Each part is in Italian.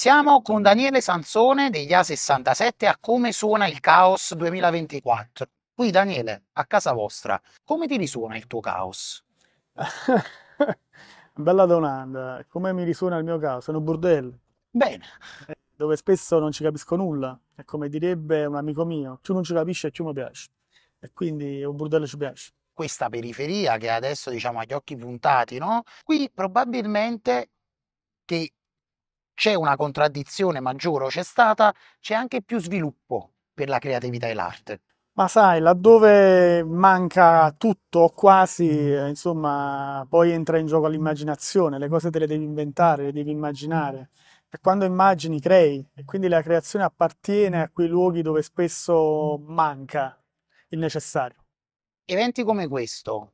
Siamo con Daniele Sansone degli A67 a Come suona il caos 2024. Qui Daniele, a casa vostra, come ti risuona il tuo caos? Bella domanda. Come mi risuona il mio caos? Sono un bordello. Bene. Eh, dove spesso non ci capisco nulla. è come direbbe un amico mio, tu non ci capisci e tu mi piaci. E quindi un bordello ci piace questa periferia che adesso diciamo agli occhi puntati, no? Qui probabilmente che c'è una contraddizione, maggiore giuro c'è stata, c'è anche più sviluppo per la creatività e l'arte. Ma sai, laddove manca tutto, o quasi, eh, insomma, poi entra in gioco l'immaginazione, le cose te le devi inventare, le devi immaginare. E quando immagini, crei, e quindi la creazione appartiene a quei luoghi dove spesso manca il necessario. Eventi come questo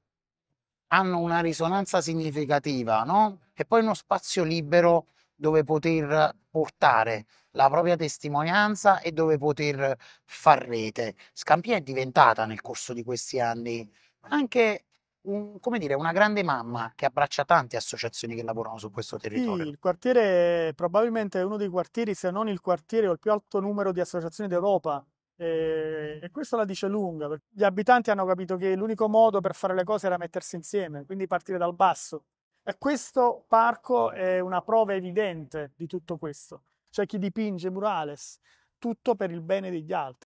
hanno una risonanza significativa, no? E poi uno spazio libero dove poter portare la propria testimonianza e dove poter far rete. Scampia è diventata nel corso di questi anni anche un, come dire, una grande mamma che abbraccia tante associazioni che lavorano su questo territorio. Sì, il quartiere è probabilmente uno dei quartieri, se non il quartiere, con il più alto numero di associazioni d'Europa. E, e questo la dice lunga. Gli abitanti hanno capito che l'unico modo per fare le cose era mettersi insieme, quindi partire dal basso. E questo parco è una prova evidente di tutto questo. C'è chi dipinge murales, tutto per il bene degli altri.